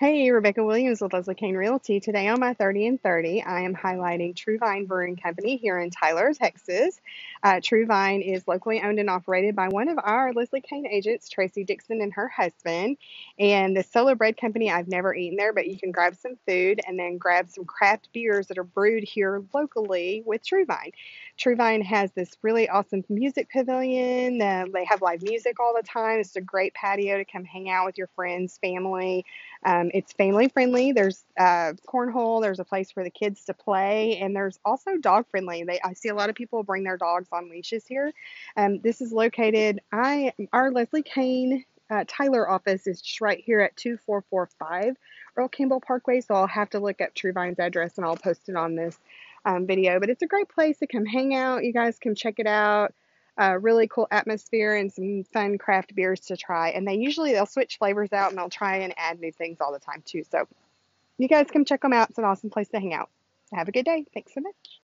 Hey, Rebecca Williams with Leslie Kane Realty. Today on my 30 and 30, I am highlighting True Vine Brewing Company here in Tyler, Texas. Uh, True Vine is locally owned and operated by one of our Leslie Kane agents, Tracy Dixon, and her husband. And the Solo Bread Company, I've never eaten there, but you can grab some food and then grab some craft beers that are brewed here locally with True Vine. True Vine has this really awesome music pavilion. Uh, they have live music all the time. It's a great patio to come hang out with your friends, family. Um, it's family friendly. There's a uh, cornhole. There's a place for the kids to play, and there's also dog friendly. They, I see a lot of people bring their dogs on leashes here. Um, this is located. I our Leslie Kane uh, Tyler office is just right here at 2445 Earl Campbell Parkway. So I'll have to look up True Vine's address and I'll post it on this um, video. But it's a great place to come hang out. You guys can check it out a really cool atmosphere and some fun craft beers to try. And they usually they'll switch flavors out and they'll try and add new things all the time too. So you guys come check them out. It's an awesome place to hang out. Have a good day. Thanks so much.